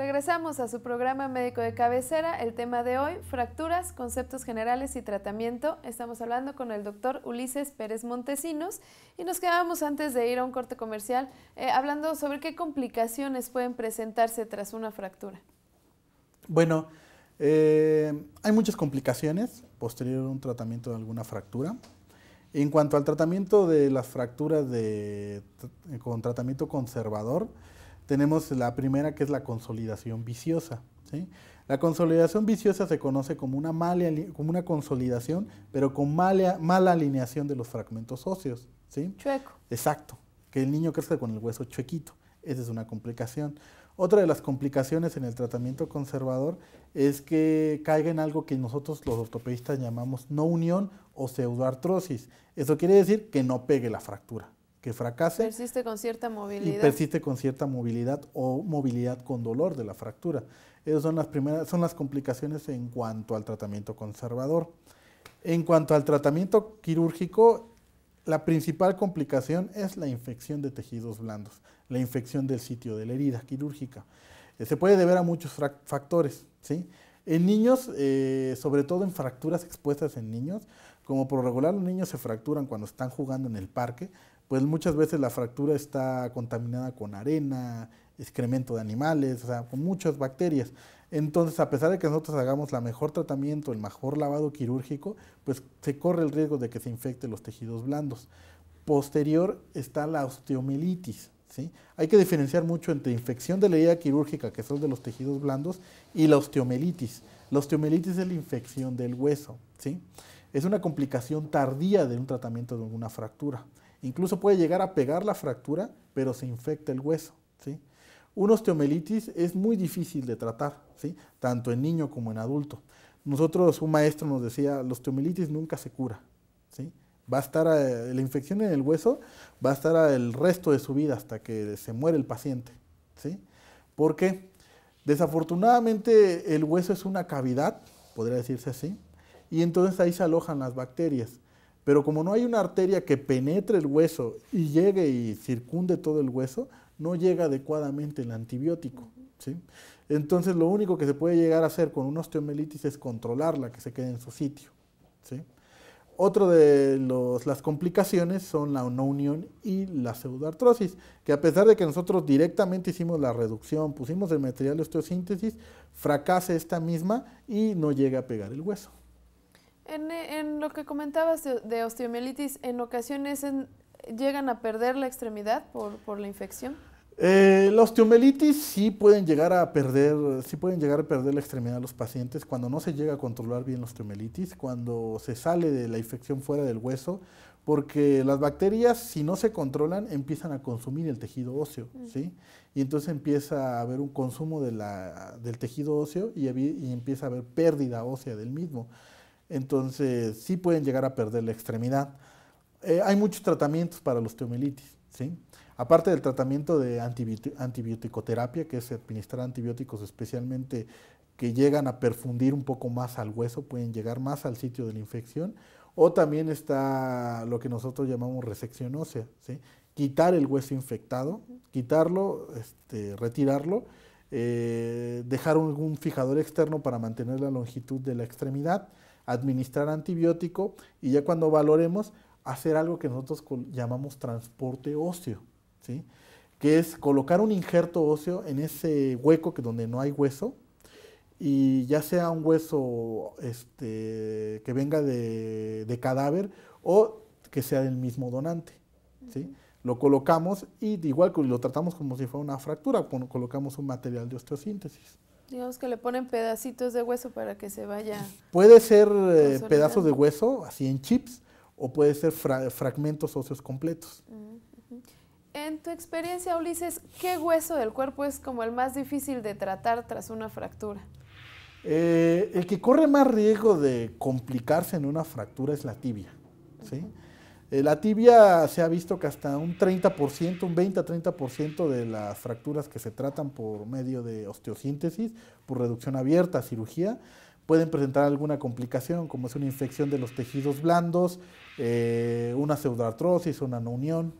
Regresamos a su programa médico de cabecera. El tema de hoy, fracturas, conceptos generales y tratamiento. Estamos hablando con el doctor Ulises Pérez Montesinos y nos quedábamos antes de ir a un corte comercial eh, hablando sobre qué complicaciones pueden presentarse tras una fractura. Bueno, eh, hay muchas complicaciones posterior a un tratamiento de alguna fractura. En cuanto al tratamiento de las fracturas con tratamiento conservador, tenemos la primera que es la consolidación viciosa. La consolidación viciosa se conoce como una, como una consolidación, pero con mala, alineación de los fragmentos óseos. Chueco. Exacto, que el niño crezca con el hueso chuequito. Esa es una complicación. Otra de las complicaciones en el tratamiento conservador es que caiga en algo que nosotros los ortopedistas llamamos no unión o pseudoartrosis. Eso quiere decir que no pegue la fractura que fracase. Persiste con cierta movilidad. Y persiste con cierta movilidad o movilidad con dolor de la fractura. Esas son las primeras, son las complicaciones en cuanto al tratamiento conservador. En cuanto al tratamiento quirúrgico, la principal complicación es la infección de tejidos blandos, la infección del sitio de la herida quirúrgica. Eh, se puede deber a muchos factores, ¿sí? En niños, eh, sobre todo en fracturas expuestas en niños, como por regular los niños se fracturan cuando están jugando en el parque, pues muchas veces la fractura está contaminada con arena, excremento de animales, o sea, con muchas bacterias. Entonces, a pesar de que nosotros hagamos la mejor tratamiento, el mejor lavado quirúrgico, pues se corre el riesgo de que se infecte los tejidos blandos. Posterior está la osteomelitis. ¿sí? Hay que diferenciar mucho entre infección de la herida quirúrgica, que son de los tejidos blandos, y la osteomelitis. La osteomelitis es la infección del hueso. ¿sí? es una complicación tardía de un tratamiento de una fractura. Incluso puede llegar a pegar la fractura, pero se infecta el hueso. ¿sí? Una osteomelitis es muy difícil de tratar, ¿sí? tanto en niño como en adulto. Nosotros, un maestro nos decía, los osteomelitis nunca se cura. ¿sí? Va a estar eh, la infección en el hueso, va a estar el resto de su vida hasta que se muere el paciente. ¿sí? Porque desafortunadamente el hueso es una cavidad, podría decirse así, y entonces ahí se alojan las bacterias. Pero como no hay una arteria que penetre el hueso y llegue y circunde todo el hueso, no llega adecuadamente el antibiótico. Entonces lo único que se puede llegar a hacer con una osteomelitis es controlarla, que se quede en su sitio. Otra Otro de las complicaciones son la no unión y la pseudoartrosis, que a pesar de que nosotros directamente hicimos la reducción, pusimos el material de osteosíntesis, fracasa esta misma y no llega a pegar el hueso. En, lo que comentabas de, osteomelitis, ¿en ocasiones llegan a perder la extremidad por, la infección? Eh, la osteomielitis sí pueden llegar a perder, sí pueden llegar a perder la extremidad de los pacientes cuando no se llega a controlar bien la osteomielitis, cuando se sale de la infección fuera del hueso, porque las bacterias si no se controlan empiezan a consumir el tejido óseo, mm. ¿sí? Y entonces empieza a haber un consumo del tejido óseo y empieza a haber pérdida ósea del mismo. Entonces, sí pueden llegar a perder la extremidad. Eh, hay muchos tratamientos para los teomelitis. Aparte del tratamiento de antibióticoterapia, que es administrar antibióticos especialmente que llegan a perfundir un poco más al hueso, pueden llegar más al sitio de la infección, o también está lo que nosotros llamamos resección ósea, quitar el hueso infectado, quitarlo, este, retirarlo, eh, dejar un, fijador externo para mantener la longitud de la extremidad administrar antibiótico y ya cuando valoremos hacer algo que nosotros llamamos transporte óseo, ¿sí? que es colocar un injerto óseo en ese hueco que donde no hay hueso y ya sea un hueso este, que venga de, cadáver o que sea del mismo donante. ¿sí? Lo colocamos y igual lo tratamos como si fuera una fractura, colocamos un material de osteosíntesis. Digamos que le ponen pedacitos de hueso para que se vaya. Puede ser eh, pedazos de hueso, así en chips, o puede ser fragmentos óseos completos. Mm, en tu experiencia, Ulises, ¿qué hueso del cuerpo es como el más difícil de tratar tras una fractura? Eh, el que corre más riesgo de complicarse en una fractura es la tibia. ¿sí? Eh, la tibia se ha visto que hasta un 30%, un 20-30% de las fracturas que se tratan por medio de osteosíntesis, por reducción abierta, cirugía, pueden presentar alguna complicación, como es una infección de los tejidos blandos, eh, una pseudoartrosis, una no unión,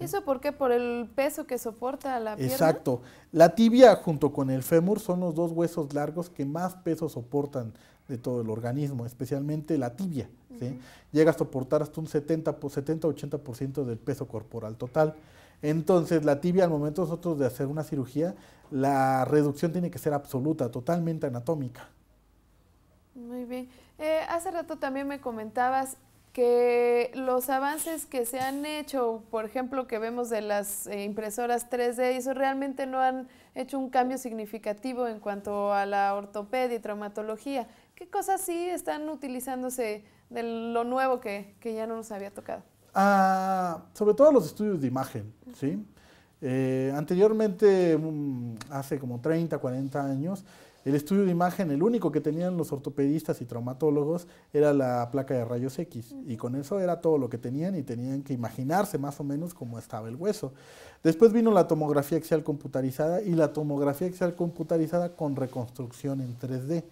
¿Y eso por qué? ¿Por el peso que soporta la pierna? Exacto. La tibia junto con el fémur son los dos huesos largos que más peso soportan de todo el organismo, especialmente la tibia. ¿sí? Llega a soportar hasta un 70-80% del peso corporal total. Entonces, la tibia, al momento nosotros de hacer una cirugía, la reducción tiene que ser absoluta, totalmente anatómica. Muy bien. Eh, hace rato también me comentabas que los avances que se han hecho, por ejemplo, que vemos de las eh, impresoras 3D, eso realmente no han hecho un cambio significativo en cuanto a la ortopedia y traumatología. ¿Qué cosas sí están utilizándose de lo nuevo que, ya no nos había tocado? Ah, sobre todo los estudios de imagen, ¿sí? Eh, anteriormente, mm, hace como 30, 40 años, el estudio de imagen, el único que tenían los ortopedistas y traumatólogos era la placa de rayos X y con eso era todo lo que tenían y tenían que imaginarse más o menos cómo estaba el hueso. Después vino la tomografía axial computarizada y la tomografía axial computarizada con reconstrucción en 3D.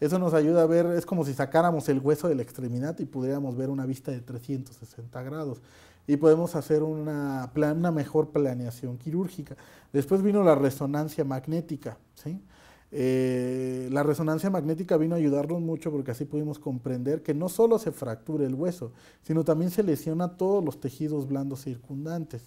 Eso nos ayuda a ver, es como si sacáramos el hueso de la extremidad y pudiéramos ver una vista de 360 grados y podemos hacer una, una mejor planeación quirúrgica. Después vino la resonancia magnética, ¿sí? Eh, la resonancia magnética vino a ayudarnos mucho porque así pudimos comprender que no solo se fractura el hueso, sino también se lesiona todos los tejidos blandos circundantes.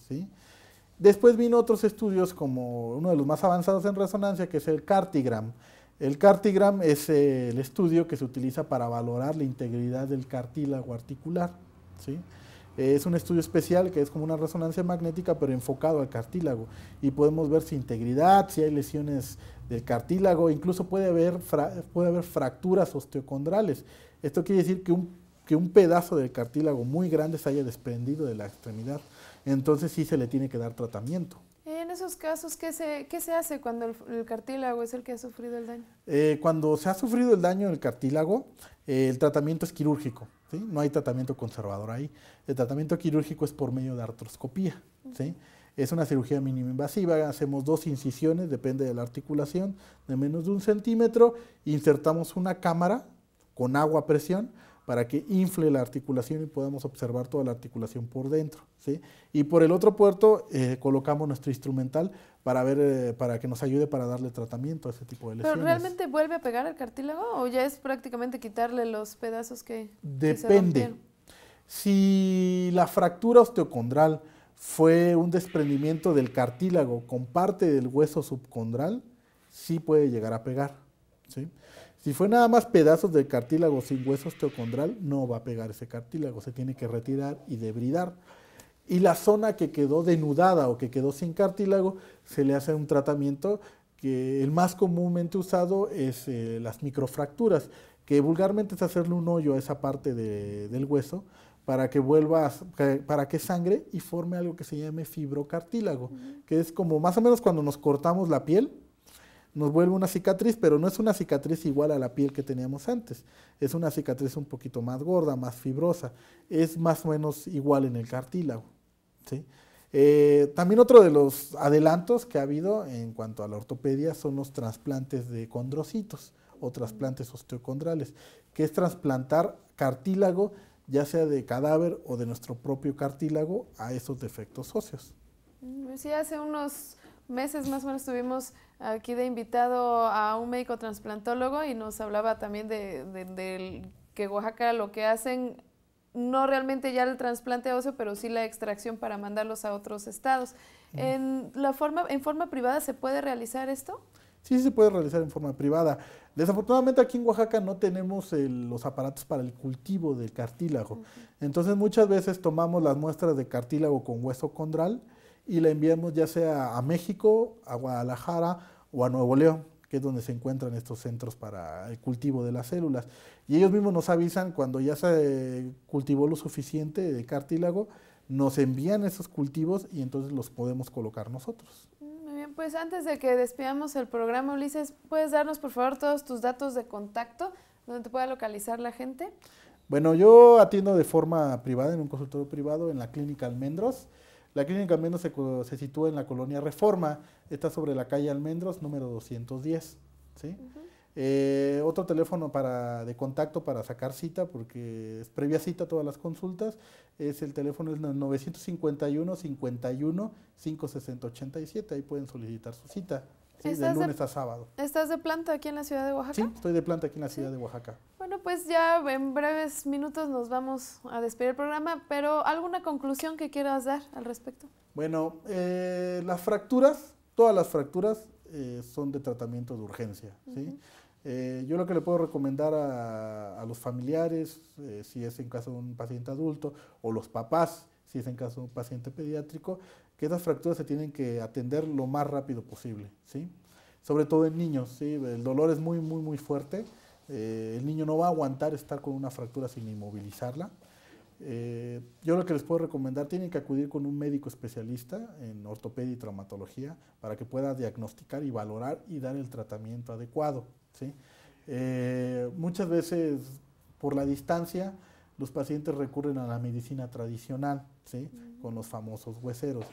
Después vino otros estudios como uno de los más avanzados en resonancia, que es el cartigram. El cartigram es el estudio que se utiliza para valorar la integridad del cartílago articular. Es un estudio especial que es como una resonancia magnética, pero enfocado al cartílago. Y podemos ver su integridad, si hay lesiones del cartílago, incluso puede haber, puede haber fracturas osteocondrales. Esto quiere decir que un, que un pedazo del cartílago muy grande se haya desprendido de la extremidad. Entonces sí se le tiene que dar tratamiento. En esos casos, ¿qué se, se hace cuando el, cartílago es el que ha sufrido el daño? Eh, cuando se ha sufrido el daño del cartílago, eh, el tratamiento es quirúrgico. No hay tratamiento conservador ahí. El tratamiento quirúrgico es por medio de artroscopía, Es una cirugía mínima invasiva, hacemos dos incisiones, depende de la articulación, de menos de un centímetro, insertamos una cámara con agua a presión para que infle la articulación y podamos observar toda la articulación por dentro. ¿sí? Y por el otro puerto eh, colocamos nuestro instrumental para ver eh, para que nos ayude para darle tratamiento a ese tipo de lesiones. ¿Pero realmente vuelve a pegar el cartílago o ya es prácticamente quitarle los pedazos que Depende. si la fractura osteocondral fue un desprendimiento del cartílago con parte del hueso subcondral, sí puede llegar a pegar. ¿sí? Si fue nada más pedazos de cartílago sin hueso osteocondral, no va a pegar ese cartílago, se tiene que retirar y debridar. Y la zona que quedó denudada o que quedó sin cartílago, se le hace un tratamiento que el más comúnmente usado es eh, las microfracturas, que vulgarmente es hacerle un hoyo a esa parte del hueso para que vuelva, para que sangre y forme algo que se llame fibrocartílago, que es como más o menos cuando nos cortamos la piel, nos vuelve una cicatriz, pero no es una cicatriz igual a la piel que teníamos antes. Es una cicatriz un poquito más gorda, más fibrosa. Es más o menos igual en el cartílago. Eh, también otro de los adelantos que ha habido en cuanto a la ortopedia son los trasplantes de condrocitos o trasplantes osteocondrales, que es trasplantar cartílago, ya sea de cadáver o de nuestro propio cartílago, a esos defectos óseos. Mm, hace unos meses más o menos tuvimos aquí de invitado a un médico transplantólogo y nos hablaba también de, que Oaxaca lo que hacen no realmente ya el trasplante óseo, pero sí la extracción para mandarlos a otros estados. ¿En, forma, privada se puede realizar esto? Sí, se puede realizar en forma privada. Desafortunadamente aquí en Oaxaca no tenemos los aparatos para el cultivo del cartílago. Entonces muchas veces tomamos las muestras de cartílago con hueso condral y la enviamos ya sea a México, a Guadalajara o a Nuevo León, que es donde se encuentran estos centros para el cultivo de las células. Y ellos mismos nos avisan cuando ya se cultivó lo suficiente de cartílago, nos envían esos cultivos y entonces los podemos colocar nosotros. Mm, muy bien, pues antes de que despidamos el programa, Ulises, ¿puedes darnos por favor todos tus datos de contacto donde te pueda localizar la gente? Bueno, yo atiendo de forma privada en un consultorio privado en la clínica Almendros. La clínica Almendros se, sitúa en la colonia Reforma, está sobre la calle Almendros número 210. Eh, otro teléfono de contacto para sacar cita, porque es previa cita a todas las consultas, es el teléfono 951 51 560 ahí pueden solicitar su cita. ¿sí? de lunes a sábado. ¿Estás de planta aquí en la ciudad de Oaxaca? Sí, estoy de planta aquí en la ciudad de Oaxaca. Bueno, pues ya en breves minutos nos vamos a despedir el programa, pero ¿alguna conclusión que quieras dar al respecto? Bueno, eh, las fracturas, todas las fracturas eh, son de tratamiento de urgencia, eh, yo lo que le puedo recomendar a, los familiares, si es en caso de un paciente adulto, o los papás, si es en caso de un paciente pediátrico, que esas fracturas se tienen que atender lo más rápido posible, Sobre todo en niños, El dolor es muy, muy, muy fuerte. Eh, el niño no va a aguantar estar con una fractura sin inmovilizarla. Eh, yo lo que les puedo recomendar, tienen que acudir con un médico especialista en ortopedia y traumatología para que pueda diagnosticar y valorar y dar el tratamiento adecuado. ¿sí? Eh, muchas veces, por la distancia, los pacientes recurren a la medicina tradicional, mm. con los famosos hueseros.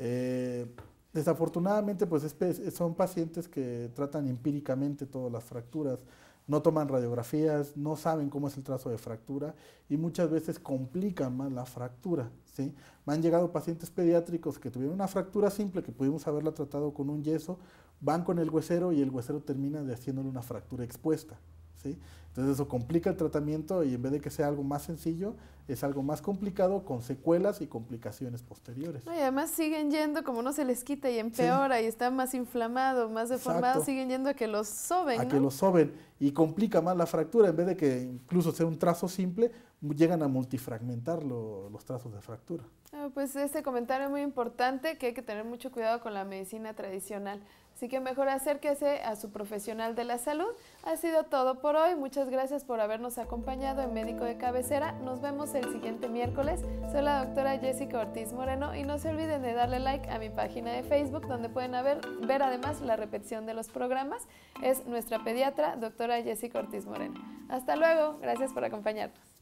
Eh, desafortunadamente, pues son pacientes que tratan empíricamente todas las fracturas, no toman radiografías, no saben cómo es el trazo de fractura y muchas veces complican más la fractura. ¿sí? Me han llegado pacientes pediátricos que tuvieron una fractura simple que pudimos haberla tratado con un yeso, van con el huesero y el huesero termina de haciéndole una fractura expuesta. Entonces eso complica el tratamiento y en vez de que sea algo más sencillo, es algo más complicado con secuelas y complicaciones posteriores. y además siguen yendo, como no se les quita y empeora y está más inflamado, más deformado, siguen yendo a que los soben. A que los soben y complica más la fractura, en vez de que incluso sea un trazo simple, llegan a multifragmentar los trazos de fractura. Ah, pues este comentario es muy importante, que hay que tener mucho cuidado con la medicina tradicional. Así que mejor acérquese a su profesional de la salud. Ha sido todo por hoy. Muchas gracias por habernos acompañado en Médico de Cabecera. Nos vemos el siguiente miércoles. Soy la doctora Jessica Ortiz Moreno y no se olviden de darle like a mi página de Facebook donde pueden haber, ver además la repetición de los programas. Es nuestra pediatra, doctora Jessica Ortiz Moreno. Hasta luego. Gracias por acompañarnos.